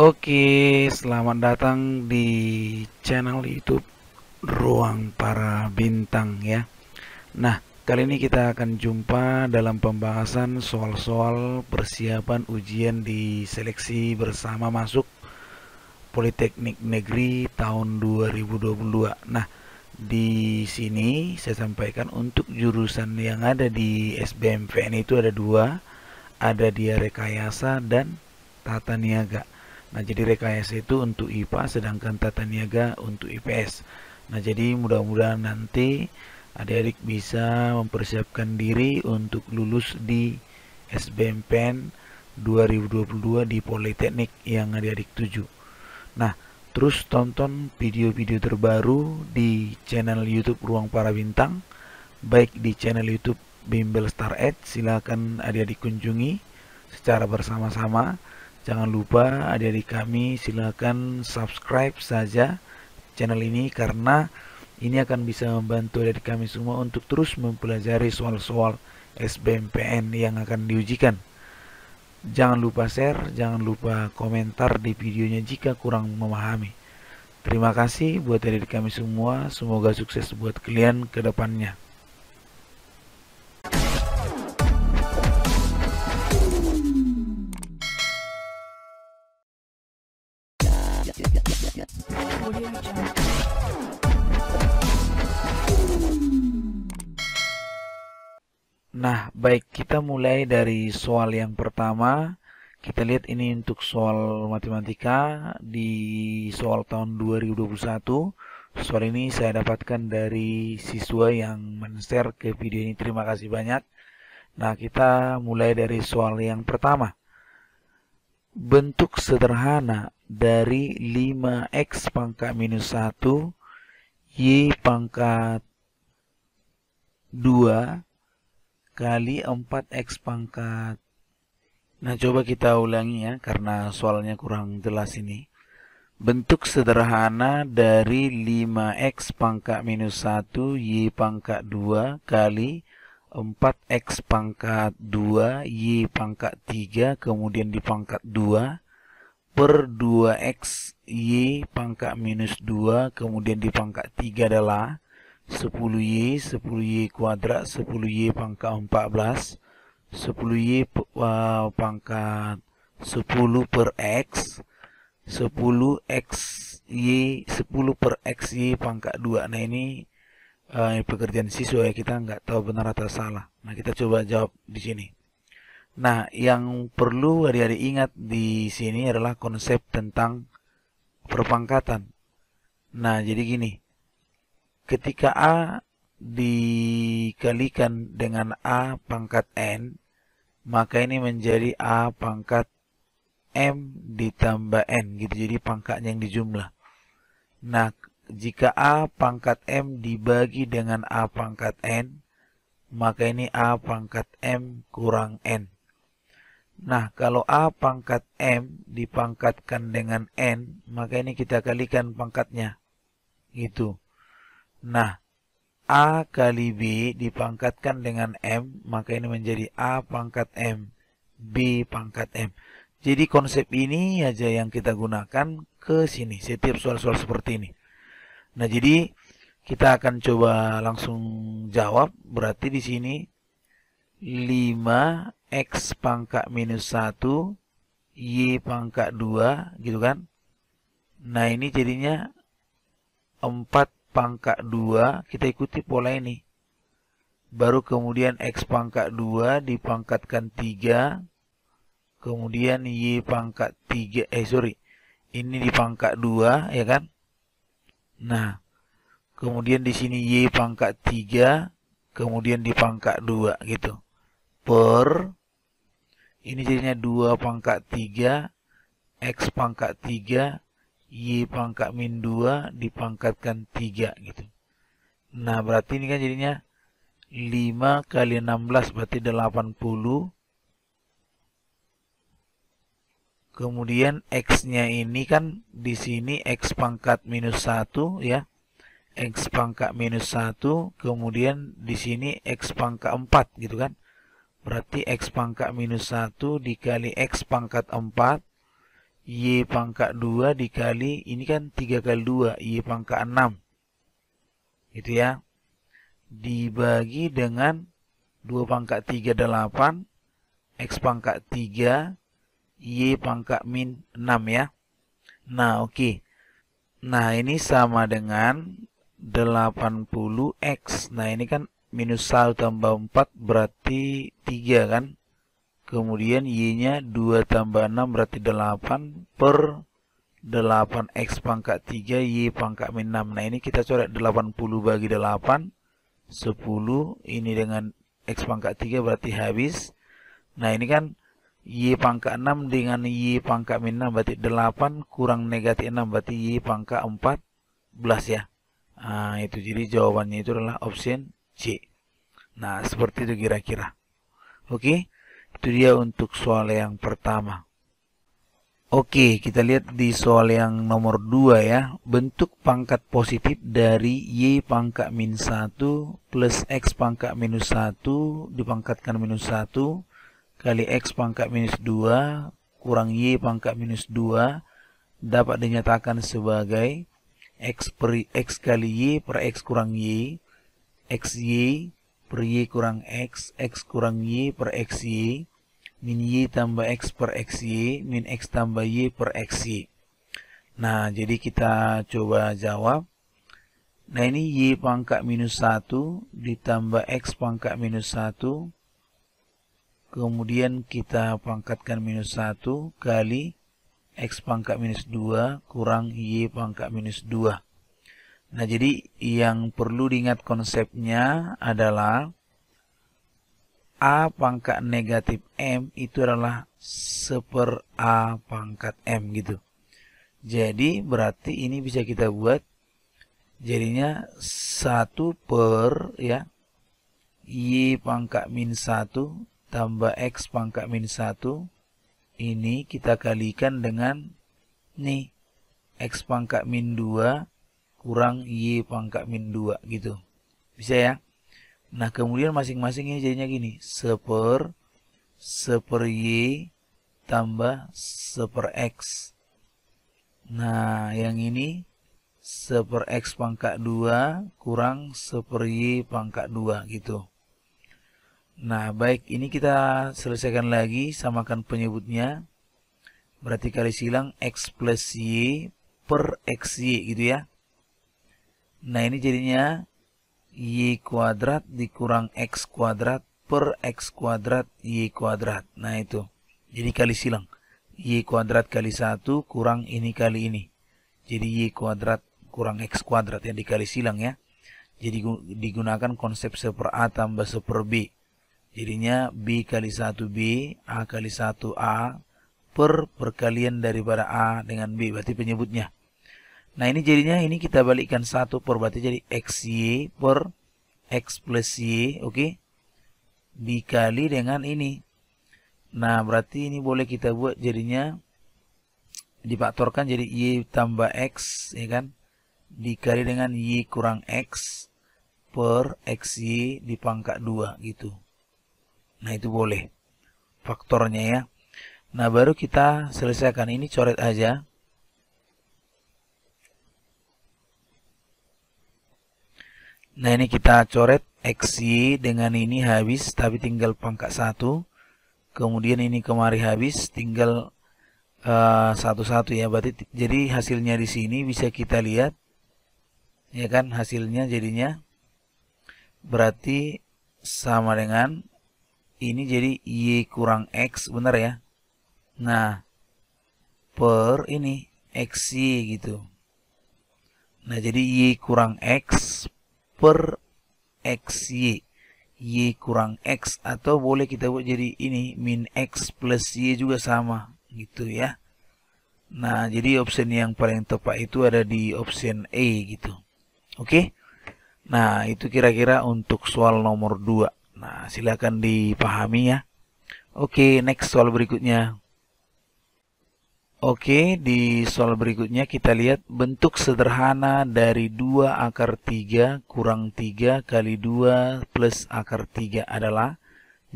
Oke, selamat datang di channel YouTube Ruang Para Bintang ya. Nah, kali ini kita akan jumpa dalam pembahasan soal-soal persiapan ujian di seleksi bersama masuk Politeknik Negeri tahun 2022. Nah, di sini saya sampaikan untuk jurusan yang ada di SBMPN itu ada dua, ada dia rekayasa dan tata niaga. Nah, jadi rekayasa itu untuk IPA sedangkan tata niaga untuk IPS. Nah, jadi mudah-mudahan nanti adik-adik bisa mempersiapkan diri untuk lulus di SBMPTN 2022 di Politeknik yang adik-adik tuju. Nah, terus tonton video-video terbaru di channel YouTube Ruang Para Bintang, baik di channel YouTube Bimbel Star Edge, silakan adik-adik kunjungi secara bersama-sama Jangan lupa adik-adik kami silakan subscribe saja channel ini karena ini akan bisa membantu adik adik kami semua untuk terus mempelajari soal-soal SBMPN yang akan diujikan. Jangan lupa share, jangan lupa komentar di videonya jika kurang memahami. Terima kasih buat adik kami semua, semoga sukses buat kalian ke depannya. Nah, baik kita mulai dari soal yang pertama. Kita lihat ini untuk soal matematika di soal tahun 2021. Soal ini saya dapatkan dari siswa yang men-share ke video ini. Terima kasih banyak. Nah, kita mulai dari soal yang pertama bentuk sederhana dari 5x pangkat minus 1 y pangkat 2 kali 4x pangkat Nah coba kita ulangi ya karena soalnya kurang jelas ini Bentuk sederhana dari 5x pangkat minus 1 y pangkat 2 kali 4x pangkat 2, y pangkat 3, kemudian di pangkat 2, per 2x y pangkat minus 2, kemudian di pangkat 3 adalah 10y, 10y kuadrat, 10y pangkat 14, 10y eh, pangkat 10 per x, 10 x y 10 per x y pangkat 2. Nah ini uh, pekerjaan siswa ya kita nggak tahu benar atau salah. Nah kita coba jawab di sini. Nah yang perlu hari-hari ingat di sini adalah konsep tentang perpangkatan. Nah jadi gini, ketika A dikalikan dengan A pangkat N, maka ini menjadi A pangkat M ditambah N gitu. Jadi pangkatnya yang dijumlah. Nah, jika A pangkat M dibagi dengan A pangkat N, maka ini A pangkat M kurang N. Nah, kalau A pangkat M dipangkatkan dengan N, maka ini kita kalikan pangkatnya. Gitu. Nah, A kali B dipangkatkan dengan M, maka ini menjadi A pangkat M, B pangkat M. Jadi konsep ini aja yang kita gunakan ke sini, setiap soal-soal seperti ini. Nah, jadi kita akan coba langsung jawab. Berarti di sini 5x pangkat minus 1, y pangkat 2, gitu kan. Nah, ini jadinya 4 pangkat 2, kita ikuti pola ini. Baru kemudian x pangkat 2 dipangkatkan 3, kemudian y pangkat 3, eh sorry, ini dipangkat 2, ya kan. Nah, kemudian di sini Y pangkat 3, kemudian di pangkat 2 gitu. Per, ini jadinya 2 pangkat 3, X pangkat 3, Y pangkat min 2 dipangkatkan 3 gitu. Nah, berarti ini kan jadinya 5 kali 16 berarti 80 Kemudian X-nya ini kan di sini X pangkat minus 1 ya. X pangkat minus 1, kemudian di sini X pangkat 4 gitu kan. Berarti X pangkat minus 1 dikali X pangkat 4. Y pangkat 2 dikali, ini kan 3 kali 2, Y pangkat 6. Gitu ya. Dibagi dengan 2 pangkat 3, 8. X pangkat 3 Y pangkat min 6 ya. Nah, oke. Okay. Nah, ini sama dengan 80X. Nah, ini kan minus 1 tambah 4 berarti 3 kan. Kemudian Y-nya 2 tambah 6 berarti 8 per 8X pangkat 3 Y pangkat min 6. Nah, ini kita coret 80 bagi 8. 10 ini dengan X pangkat 3 berarti habis. Nah, ini kan Y pangkat 6 dengan Y pangkat min 6 berarti 8 kurang negatif 6 berarti Y pangkat 14 ya. Nah, itu jadi jawabannya itu adalah option C. Nah, seperti itu kira-kira. Oke, itu dia untuk soal yang pertama. Oke, kita lihat di soal yang nomor 2 ya. Bentuk pangkat positif dari Y pangkat min 1 plus X pangkat minus 1 dipangkatkan minus 1 kali X pangkat minus 2 kurang Y pangkat minus 2 dapat dinyatakan sebagai X, per, X kali Y per X kurang Y, XY per Y kurang X, X kurang Y per x y min Y tambah X per x y min X tambah Y per x y Nah, jadi kita coba jawab. Nah, ini Y pangkat minus 1 ditambah X pangkat minus 1 Kemudian kita pangkatkan minus 1 kali X pangkat minus 2 kurang Y pangkat minus 2. Nah, jadi yang perlu diingat konsepnya adalah A pangkat negatif M itu adalah seper A pangkat M gitu. Jadi berarti ini bisa kita buat jadinya 1 per ya Y pangkat minus 1 tambah X pangkat minus 1. Ini kita kalikan dengan nih X pangkat min 2 kurang Y pangkat min 2 gitu. Bisa ya? Nah kemudian masing-masingnya jadinya gini. Seper, seper Y tambah seper X. Nah yang ini seper X pangkat 2 kurang seper Y pangkat 2 gitu. Nah, baik, ini kita selesaikan lagi, samakan penyebutnya. Berarti kali silang X plus Y per x y gitu ya. Nah, ini jadinya Y kuadrat dikurang X kuadrat per X kuadrat Y kuadrat. Nah, itu. Jadi kali silang. Y kuadrat kali satu kurang ini kali ini. Jadi Y kuadrat kurang X kuadrat yang dikali silang ya. Jadi digunakan konsep seper A tambah seper B. Jadinya B kali 1B, A kali 1A per perkalian daripada A dengan B, berarti penyebutnya. Nah ini jadinya ini kita balikkan 1 per, berarti jadi XY per X plus Y, oke? Okay? kali dengan ini. Nah berarti ini boleh kita buat jadinya difaktorkan jadi Y tambah X, ya kan? Dikali dengan Y kurang X per XY dipangkat 2 gitu. Nah itu boleh faktornya ya. Nah baru kita selesaikan ini coret aja. Nah ini kita coret XY dengan ini habis tapi tinggal pangkat satu Kemudian ini kemari habis tinggal eh, satu-satu uh, ya berarti jadi hasilnya di sini bisa kita lihat ya kan hasilnya jadinya berarti sama dengan ini jadi Y kurang X benar ya nah per ini x y gitu nah jadi Y kurang X per x Y y kurang X atau boleh kita buat jadi ini min X plus Y juga sama gitu ya Nah, jadi option yang paling tepat itu ada di option A gitu. Oke. Okay? Nah, itu kira-kira untuk soal nomor 2. Nah, silakan dipahami ya. Oke, next soal berikutnya. Oke, di soal berikutnya kita lihat bentuk sederhana dari 2 akar 3 kurang 3 kali 2 plus akar 3 adalah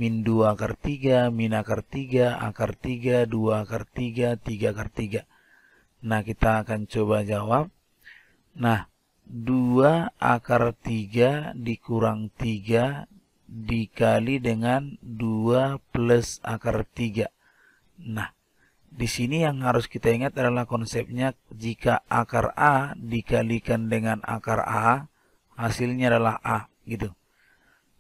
min 2 akar 3, min akar 3, akar 3, 2 akar 3, 3 akar 3. Nah, kita akan coba jawab. Nah, 2 akar 3 dikurang 3 dikali dengan 2 plus akar 3. Nah, di sini yang harus kita ingat adalah konsepnya jika akar A dikalikan dengan akar A, hasilnya adalah A gitu.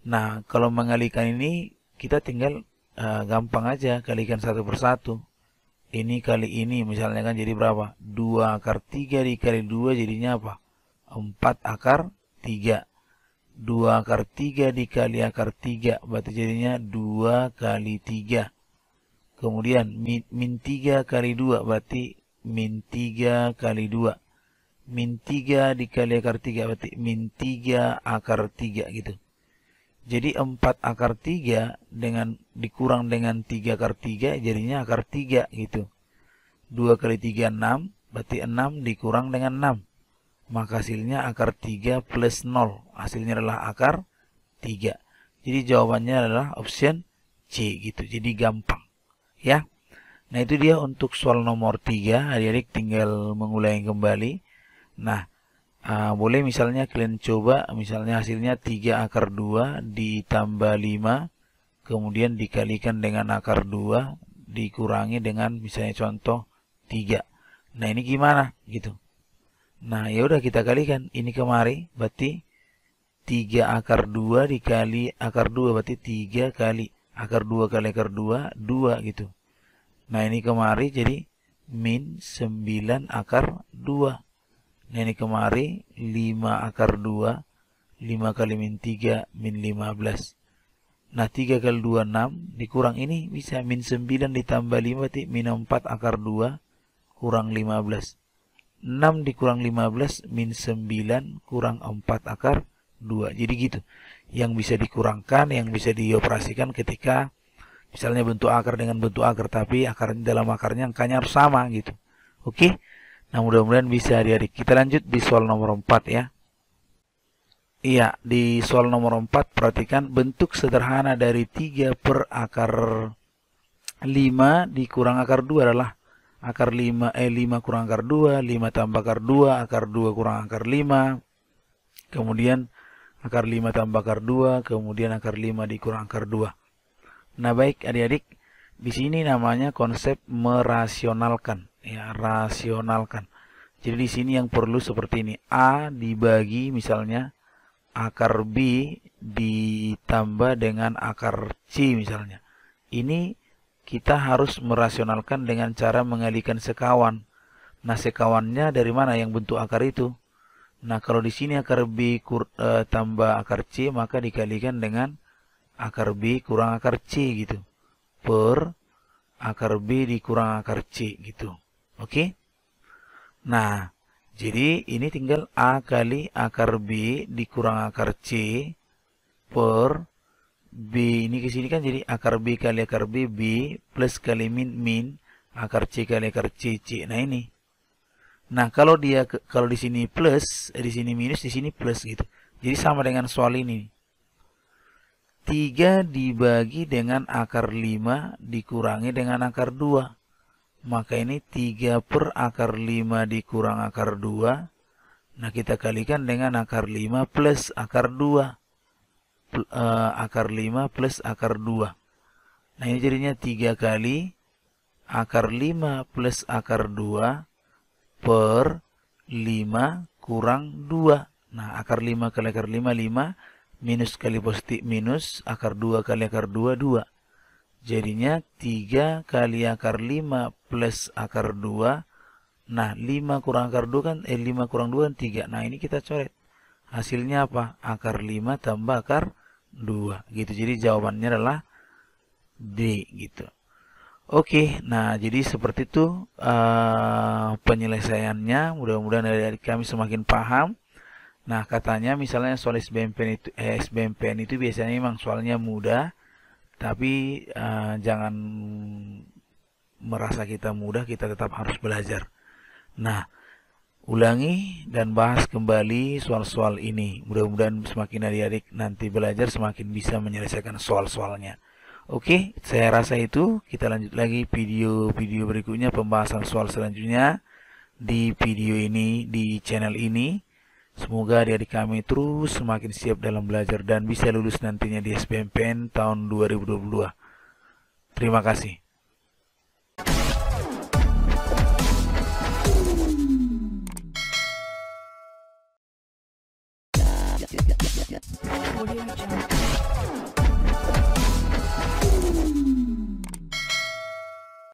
Nah, kalau mengalikan ini kita tinggal uh, gampang aja kalikan satu persatu. Ini kali ini misalnya kan jadi berapa? 2 akar 3 dikali 2 jadinya apa? 4 akar 3. 2 akar 3 dikali akar 3 berarti jadinya 2 kali 3 kemudian min, min 3 kali 2 berarti min 3 kali 2 min 3 dikali akar 3 berarti min 3 akar 3 gitu jadi 4 akar 3 dengan dikurang dengan 3 akar 3 jadinya akar 3 gitu 2 kali 3 6 berarti 6 dikurang dengan 6 maka hasilnya akar 3 plus 0. Hasilnya adalah akar 3. Jadi jawabannya adalah option C gitu. Jadi gampang ya. Nah, itu dia untuk soal nomor 3. Adik-adik tinggal mengulangi kembali. Nah, uh, boleh misalnya kalian coba misalnya hasilnya 3 akar 2 ditambah 5 kemudian dikalikan dengan akar 2 dikurangi dengan misalnya contoh 3. Nah, ini gimana gitu. Nah, ya udah kita kalikan ini kemari, berarti 3 akar 2 dikali akar 2 berarti 3 kali akar 2 kali akar 2 2 gitu. Nah, ini kemari jadi min 9 akar 2. Nah, ini kemari 5 akar 2 5 kali min 3 min 15. Nah, 3 kali 2, 6. Dikurang ini bisa min 9 ditambah 5, berarti min 4 akar 2, kurang 15. 6 dikurang 15 min 9 kurang 4 akar 2. Jadi gitu. Yang bisa dikurangkan, yang bisa dioperasikan ketika misalnya bentuk akar dengan bentuk akar, tapi akar dalam akarnya angkanya harus sama gitu. Oke. Nah, mudah-mudahan bisa adik-adik. Kita lanjut di soal nomor 4 ya. Iya, di soal nomor 4 perhatikan bentuk sederhana dari 3 per akar 5 dikurang akar 2 adalah akar 5 eh 5 kurang akar 2, 5 tambah akar 2, akar 2 kurang akar 5. Kemudian akar 5 tambah akar 2, kemudian akar 5 dikurang akar 2. Nah, baik adik-adik, di sini namanya konsep merasionalkan, ya, rasionalkan. Jadi di sini yang perlu seperti ini, A dibagi misalnya akar B ditambah dengan akar C misalnya. Ini kita harus merasionalkan dengan cara mengalihkan sekawan. Nah, sekawannya dari mana yang bentuk akar itu? Nah, kalau di sini akar B kur, e, tambah akar C, maka dikalikan dengan akar B kurang akar C gitu. Per akar B dikurang akar C gitu. Oke? Nah, jadi ini tinggal A kali akar B dikurang akar C per B ini ke sini kan jadi akar B kali akar B, B plus kali min, min, akar C kali akar C, C. Nah ini. Nah kalau dia kalau di sini plus, eh, di sini minus, di sini plus gitu. Jadi sama dengan soal ini. 3 dibagi dengan akar 5 dikurangi dengan akar 2. Maka ini 3 per akar 5 dikurang akar 2. Nah kita kalikan dengan akar 5 plus akar 2 uh, akar 5 plus akar 2. Nah ini jadinya 3 kali akar 5 plus akar 2 per 5 kurang 2. Nah akar 5 kali akar 5, 5. Minus kali positif minus. Akar 2 kali akar 2, 2. Jadinya 3 kali akar 5 plus akar 2. Nah 5 kurang akar 2 kan, eh 5 kurang 2 kan 3. Nah ini kita coret. Hasilnya apa? Akar 5 tambah akar 2. 2 gitu. Jadi jawabannya adalah D gitu. Oke, nah jadi seperti itu uh, penyelesaiannya. Mudah-mudahan dari dari kami semakin paham. Nah katanya misalnya soal SBMPN itu, eh, SBMPN itu biasanya memang soalnya mudah, tapi uh, jangan merasa kita mudah, kita tetap harus belajar. Nah ulangi dan bahas kembali soal-soal ini. Mudah-mudahan semakin adik-adik nanti belajar semakin bisa menyelesaikan soal-soalnya. Oke, saya rasa itu. Kita lanjut lagi video-video berikutnya, pembahasan soal selanjutnya di video ini, di channel ini. Semoga adik-adik kami terus semakin siap dalam belajar dan bisa lulus nantinya di SBMPTN tahun 2022. Terima kasih.